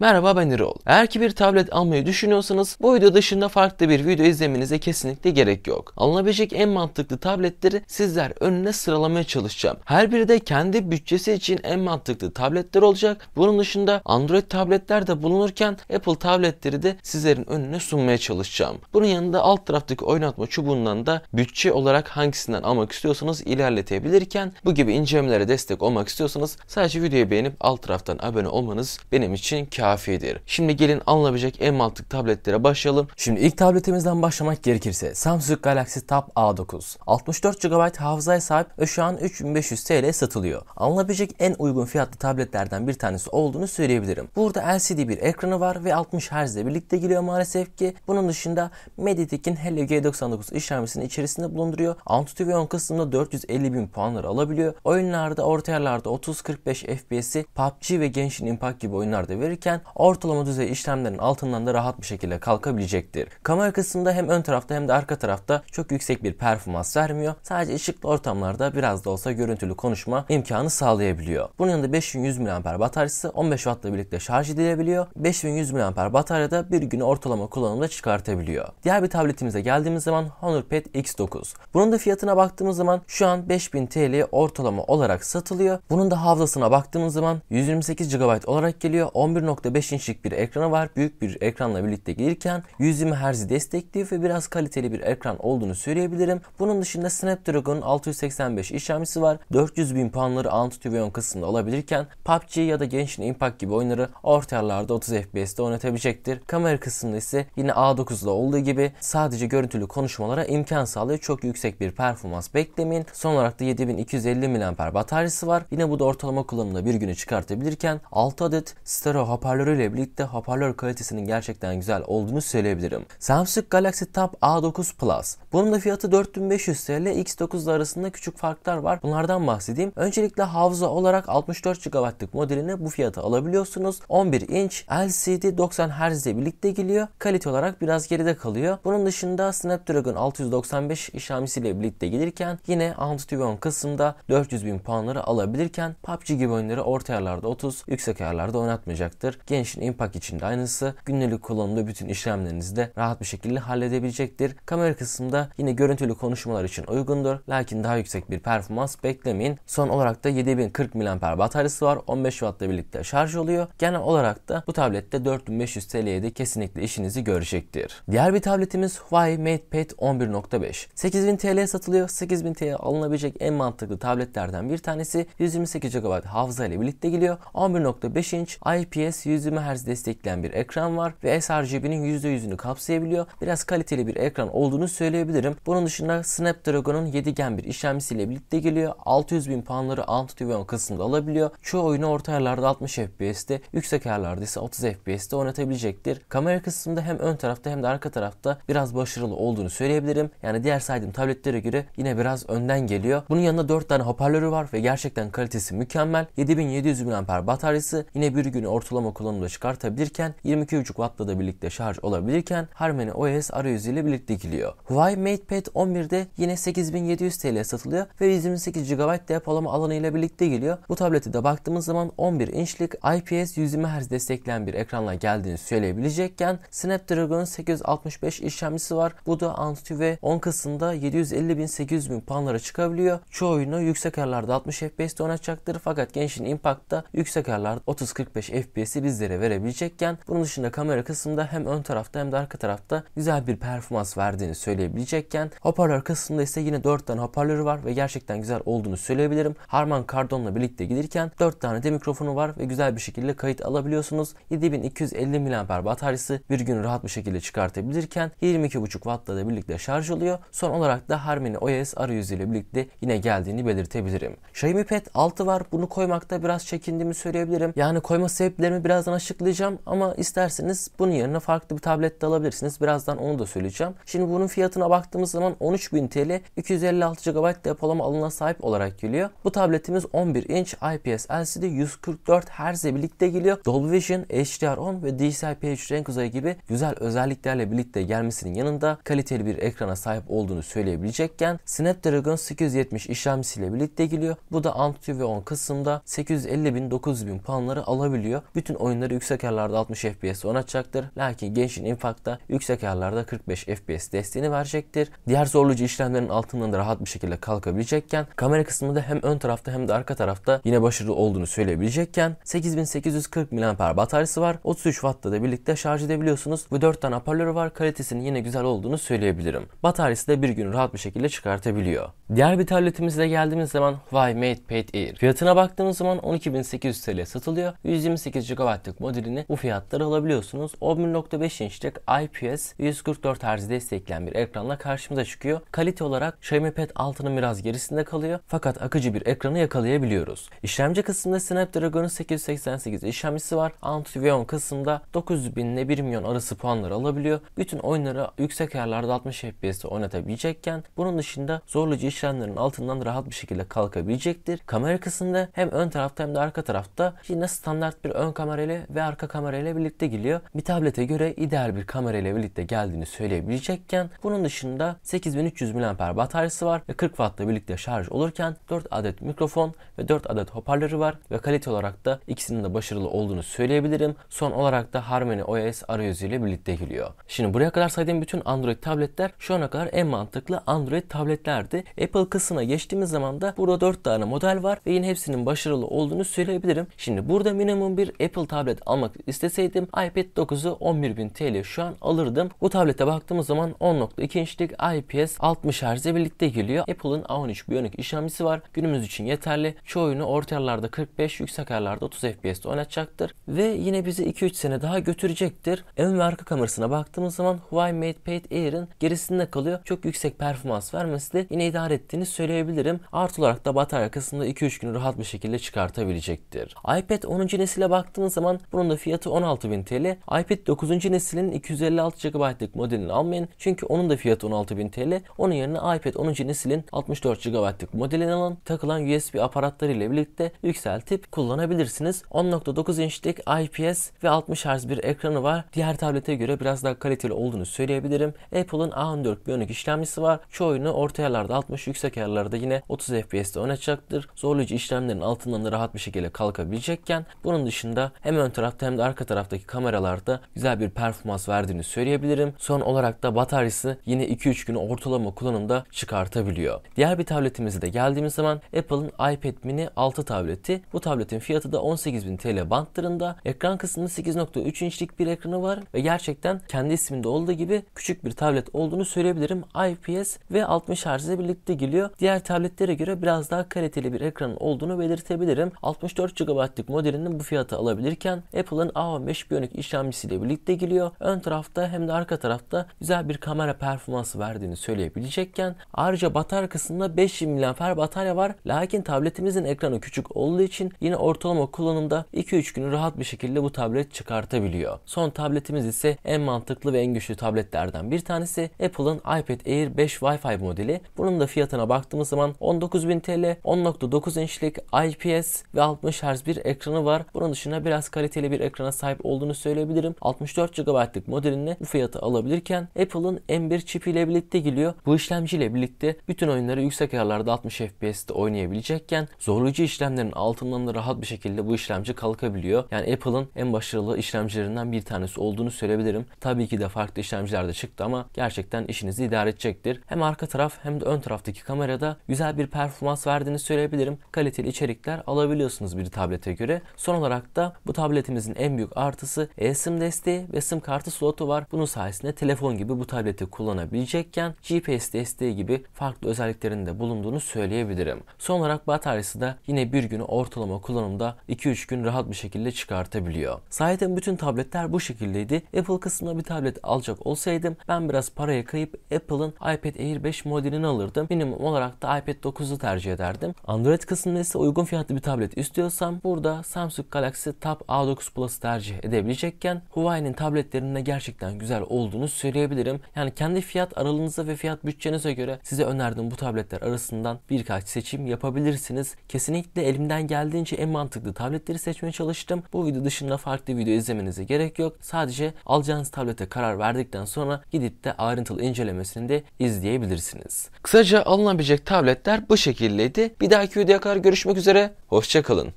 Merhaba ben Erol. Eğer ki bir tablet almayı düşünüyorsanız bu video dışında farklı bir video izlemenize kesinlikle gerek yok. Alınabilecek en mantıklı tabletleri sizler önüne sıralamaya çalışacağım. Her biri de kendi bütçesi için en mantıklı tabletler olacak. Bunun dışında Android tabletler de bulunurken Apple tabletleri de sizlerin önüne sunmaya çalışacağım. Bunun yanında alt taraftaki oynatma çubuğundan da bütçe olarak hangisinden almak istiyorsanız ilerletebilirken bu gibi incelemelere destek olmak istiyorsanız sadece videoyu beğenip alt taraftan abone olmanız benim için kâr kafidir. Şimdi gelin alınabilecek en mantıklı tabletlere başlayalım. Şimdi ilk tabletimizden başlamak gerekirse Samsung Galaxy Tab A9. 64 GB hafızaya sahip ve şu an 3500 TL satılıyor. Alınabilecek en uygun fiyatlı tabletlerden bir tanesi olduğunu söyleyebilirim. Burada LCD bir ekranı var ve 60 Hz ile birlikte geliyor maalesef ki. Bunun dışında Mediatek'in Helio G99 işlemcisini içerisinde bulunduruyor. Antutu ve 10 kısmında 450 bin puanları alabiliyor. Oyunlarda orta yerlerde 30-45 FPS'i PUBG ve Genshin Impact gibi oyunlarda verirken yüzden ortalama düzey işlemlerin altından da rahat bir şekilde kalkabilecektir. Kamera kısmında hem ön tarafta hem de arka tarafta çok yüksek bir performans vermiyor. Sadece ışıklı ortamlarda biraz da olsa görüntülü konuşma imkanı sağlayabiliyor. Bunun yanında 5100 mAh bataryası 15 Watt ile birlikte şarj edilebiliyor. 5100 mAh bataryada bir günü ortalama kullanımda çıkartabiliyor. Diğer bir tabletimize geldiğimiz zaman Honor HonorPad X9. Bunun da fiyatına baktığımız zaman şu an 5000 TL ortalama olarak satılıyor. Bunun da havlasına baktığımız zaman 128 GB olarak geliyor. 11. 3.5 inçlik bir ekranı var. Büyük bir ekranla birlikte gelirken 120 Hz destekli ve biraz kaliteli bir ekran olduğunu söyleyebilirim. Bunun dışında Snapdragon 685 işlemcisi var. 400 bin puanları Antutuvion kısmında olabilirken PUBG ya da Genshin Impact gibi oyunları orta yerlerde 30 FPS'de oynatabilecektir. Kamera kısmında ise yine A9'da olduğu gibi sadece görüntülü konuşmalara imkan sağlıyor. Çok yüksek bir performans beklemeyin. Son olarak da 7250 mAh bataryası var. Yine bu da ortalama kullanımda bir güne çıkartabilirken 6 adet stereo hoparlör hoparlörüyle birlikte hoparlör kalitesinin gerçekten güzel olduğunu söyleyebilirim. Samsung Galaxy Tab A9 Plus. Bunun da fiyatı 4500 TL, X9 arasında küçük farklar var. Bunlardan bahsedeyim. Öncelikle hafıza olarak 64 GB'lık modelini bu fiyata alabiliyorsunuz. 11 inç LCD 90 Hz ile birlikte geliyor. Kalite olarak biraz geride kalıyor. Bunun dışında Snapdragon 695 işlemcisiyle birlikte gelirken yine Antutubion kısmında 400 bin puanları alabilirken PUBG gibi oyunları orta ayarlarda 30, yüksek ayarlarda oynatmayacaktır. Genişin Impact içinde aynısı. Günlük kullanımda bütün işlemlerinizi de rahat bir şekilde halledebilecektir. Kamera kısmında yine görüntülü konuşmalar için uygundur. Lakin daha yüksek bir performans beklemeyin. Son olarak da 7040 mAh bataryası var. 15 Watt'la birlikte şarj oluyor. Genel olarak da bu tablette 4500 TL'ye de kesinlikle işinizi görecektir. Diğer bir tabletimiz Huawei MatePad 11.5. 8000 TL satılıyor. 8000 TL alınabilecek en mantıklı tabletlerden bir tanesi. 128 GB hafıza ile birlikte geliyor. 11.5 inç IPS 120 Hz destekleyen bir ekran var ve sRGB'nin %100'ünü kapsayabiliyor. Biraz kaliteli bir ekran olduğunu söyleyebilirim. Bunun dışında Snapdragon'un 7 Gen bir işlemcisiyle birlikte geliyor. 600 bin puanları Antutuvion kısmında alabiliyor. Çoğu oyunu orta ayarlarda 60 FPS'te, yüksek ayarlarda ise 30 FPS'te oynatabilecektir. Kamera kısmında hem ön tarafta hem de arka tarafta biraz başarılı olduğunu söyleyebilirim. Yani diğer saydığım tabletlere göre yine biraz önden geliyor. Bunun yanında 4 tane hoparlörü var ve gerçekten kalitesi mükemmel. 7700 mAh bataryası yine bir günü ortalama kullanımda çıkartabilirken 22,5 Watt'la da birlikte şarj olabilirken Harmony OS arayüzü ile birlikte geliyor. Huawei MatePad 11'de yine 8700 TL satılıyor ve 128 GB depolama alanı ile birlikte geliyor. Bu tablet'i de baktığımız zaman 11 inçlik IPS 120 Hz destekleyen bir ekranla geldiğini söyleyebilecekken Snapdragon 865 işlemcisi var. Bu da Antutu ve 10 kasında 750 bin 800 bin puanlara çıkabiliyor. Çoğu oyunu yüksek ayarlarda 60 FPS'de oynayacaktır fakat Genshin Impact'ta yüksek ayarlarda 30-45 FPS'i bizlere verebilecekken bunun dışında kamera kısmında hem ön tarafta hem de arka tarafta güzel bir performans verdiğini söyleyebilecekken hoparlör kısmında ise yine 4 tane hoparlörü var ve gerçekten güzel olduğunu söyleyebilirim. Harman Kardon'la birlikte giderken 4 tane de mikrofonu var ve güzel bir şekilde kayıt alabiliyorsunuz. 7250 mAh bataryası bir gün rahat bir şekilde çıkartabilirken 22.5 Watt'la da birlikte şarj oluyor. Son olarak da Harmony OS e arayüzüyle birlikte yine geldiğini belirtebilirim. Xiaomi Pad 6 var. Bunu koymakta biraz çekindiğimi söyleyebilirim. Yani koyma sebeplerimi biraz birazdan açıklayacağım ama isterseniz bunun yerine farklı bir tablet de alabilirsiniz. Birazdan onu da söyleyeceğim. Şimdi bunun fiyatına baktığımız zaman 13000 TL 256 GB depolama alanına sahip olarak geliyor. Bu tabletimiz 11 inç IPS LCD 144 Hz birlikte geliyor. Dolby Vision, HDR10 ve DCI-P3 renk uzayı gibi güzel özelliklerle birlikte gelmesinin yanında kaliteli bir ekrana sahip olduğunu söyleyebilecekken Snapdragon 870 işlemcisiyle birlikte geliyor. Bu da Antutu ve 10 kısımda 850 bin 9000 puanları alabiliyor. Bütün oyun oyunları yüksek ayarlarda 60 FPS oynatacaktır. Lakin Genshin Impact'ta yüksek ayarlarda 45 FPS desteğini verecektir. Diğer zorlayıcı işlemlerin altından da rahat bir şekilde kalkabilecekken kamera kısmında hem ön tarafta hem de arka tarafta yine başarılı olduğunu söyleyebilecekken 8840 mAh bataryası var. 33 Watt'ta da birlikte şarj edebiliyorsunuz. Bu 4 tane hoparlörü var. Kalitesinin yine güzel olduğunu söyleyebilirim. Bataryası da bir gün rahat bir şekilde çıkartabiliyor. Diğer bir tabletimizle geldiğimiz zaman Huawei Mate Pad Air. Fiyatına baktığımız zaman 12800 TL satılıyor. 128 GB saatlik modelini bu fiyatlara alabiliyorsunuz. 11.5 inçlik IPS 144 Hz destekleyen bir ekranla karşımıza çıkıyor. Kalite olarak Xiaomi Pad 6'nın biraz gerisinde kalıyor fakat akıcı bir ekranı yakalayabiliyoruz. İşlemci kısmında Snapdragon 888 işlemcisi var. Antuvion kısmında 900 bin ile 1 milyon arası puanları alabiliyor. Bütün oyunları yüksek ayarlarda 60 fps oynatabilecekken bunun dışında zorlayıcı işlemlerin altından rahat bir şekilde kalkabilecektir. Kamera kısmında hem ön tarafta hem de arka tarafta yine standart bir ön kamera kamerayla ve arka kamerayla birlikte geliyor. Bir tablete göre ideal bir kamerayla birlikte geldiğini söyleyebilecekken bunun dışında 8300 mAh bataryası var ve 40 Watt'la birlikte şarj olurken 4 adet mikrofon ve 4 adet hoparlörü var ve kalite olarak da ikisinin de başarılı olduğunu söyleyebilirim. Son olarak da Harmony OS arayüzü ile birlikte geliyor. Şimdi buraya kadar saydığım bütün Android tabletler şu ana kadar en mantıklı Android tabletlerdi. Apple kısmına geçtiğimiz zaman da burada 4 tane model var ve yine hepsinin başarılı olduğunu söyleyebilirim. Şimdi burada minimum bir Apple tablet tablet almak isteseydim iPad 9'u 11.000 TL şu an alırdım. Bu tablete baktığımız zaman 10.2 inçlik IPS 60 Hz birlikte geliyor. Apple'ın A13 Bionic işlemcisi var. Günümüz için yeterli. Çoğunu orta ayarlarda 45, yüksek ayarlarda 30 FPS'de oynatacaktır. Ve yine bizi 2-3 sene daha götürecektir. Ön ve arka kamerasına baktığımız zaman Huawei MatePad Air'in gerisinde kalıyor. Çok yüksek performans vermesi de yine idare ettiğini söyleyebilirim. Artı olarak da batarya kısmında 2-3 günü rahat bir şekilde çıkartabilecektir. iPad 10. nesile baktığımız zaman bunun da fiyatı 16.000 TL. iPad 9. neslinin 256 GB'lık modelini almayın. Çünkü onun da fiyatı 16.000 TL. Onun yerine iPad 10. neslin 64 GB'lık modelini alın. Takılan USB aparatları ile birlikte yükseltip kullanabilirsiniz. 10.9 inçlik IPS ve 60 Hz bir ekranı var. Diğer tablete göre biraz daha kaliteli olduğunu söyleyebilirim. Apple'ın A14 Bionic işlemcisi var. Çoğu oyunu orta yerlerde, 60, yüksek yerlerde yine 30 FPS'te oynayacaktır. Zorlayıcı işlemlerin altından da rahat bir şekilde kalkabilecekken bunun dışında hem ön tarafta hem de arka taraftaki kameralarda güzel bir performans verdiğini söyleyebilirim. Son olarak da bataryası yine 2-3 günü ortalama kullanımda çıkartabiliyor. Diğer bir tabletimize de geldiğimiz zaman Apple'ın iPad mini 6 tableti. Bu tabletin fiyatı da 18.000 TL bantlarında. Ekran kısmında 8.3 inçlik bir ekranı var ve gerçekten kendi isminde olduğu gibi küçük bir tablet olduğunu söyleyebilirim. IPS ve 60 Hz ile birlikte geliyor. Diğer tabletlere göre biraz daha kaliteli bir ekranın olduğunu belirtebilirim. 64 GB'lık modelinin bu fiyatı alabilir gelirken Apple'ın A15 Bionic işlemcisiyle birlikte geliyor. Ön tarafta hem de arka tarafta güzel bir kamera performansı verdiğini söyleyebilecekken ayrıca batarya kısmında 5000 mAh batarya var. Lakin tabletimizin ekranı küçük olduğu için yine ortalama kullanımda 2-3 günü rahat bir şekilde bu tablet çıkartabiliyor. Son tabletimiz ise en mantıklı ve en güçlü tabletlerden bir tanesi Apple'ın iPad Air 5 Wi-Fi modeli. Bunun da fiyatına baktığımız zaman 19.000 TL, 10.9 inçlik IPS ve 60 Hz bir ekranı var. Bunun dışında biraz az kaliteli bir ekrana sahip olduğunu söyleyebilirim. 64 GB'lık modeline bu fiyata alabilirken Apple'ın M1 çipiyle birlikte geliyor. Bu işlemciyle birlikte bütün oyunları yüksek ayarlarda 60 FPS'te oynayabilecekken zorlayıcı işlemlerin altından da rahat bir şekilde bu işlemci kalkabiliyor. Yani Apple'ın en başarılı işlemcilerinden bir tanesi olduğunu söyleyebilirim. Tabii ki de farklı işlemciler de çıktı ama gerçekten işinizi idare edecektir. Hem arka taraf hem de ön taraftaki kamerada güzel bir performans verdiğini söyleyebilirim. Kaliteli içerikler alabiliyorsunuz bir tablete göre. Son olarak da bu tabletimizin en büyük artısı eSIM desteği ve SIM kartı slotu var. Bunun sayesinde telefon gibi bu tableti kullanabilecekken GPS desteği gibi farklı özelliklerinde bulunduğunu söyleyebilirim. Son olarak bataryası da yine bir günü ortalama kullanımda 2-3 gün rahat bir şekilde çıkartabiliyor. Sahiden bütün tabletler bu şekildeydi. Apple kısmına bir tablet alacak olsaydım ben biraz paraya kayıp Apple'ın iPad Air 5 modelini alırdım. Minimum olarak da iPad 9'u tercih ederdim. Android kısmında ise uygun fiyatlı bir tablet istiyorsam burada Samsung Galaxy Tab A9 Plus tercih edebilecekken Huawei'nin tabletlerinde gerçekten güzel olduğunu söyleyebilirim. Yani kendi fiyat aralığınıza ve fiyat bütçenize göre size önerdiğim bu tabletler arasından birkaç seçim yapabilirsiniz. Kesinlikle elimden geldiğince en mantıklı tabletleri seçmeye çalıştım. Bu video dışında farklı video izlemenize gerek yok. Sadece alacağınız tablete karar verdikten sonra gidip de ayrıntılı incelemesini de izleyebilirsiniz. Kısaca alınabilecek tabletler bu şekildeydi. Bir dahaki videoya kadar görüşmek üzere. Hoşçakalın.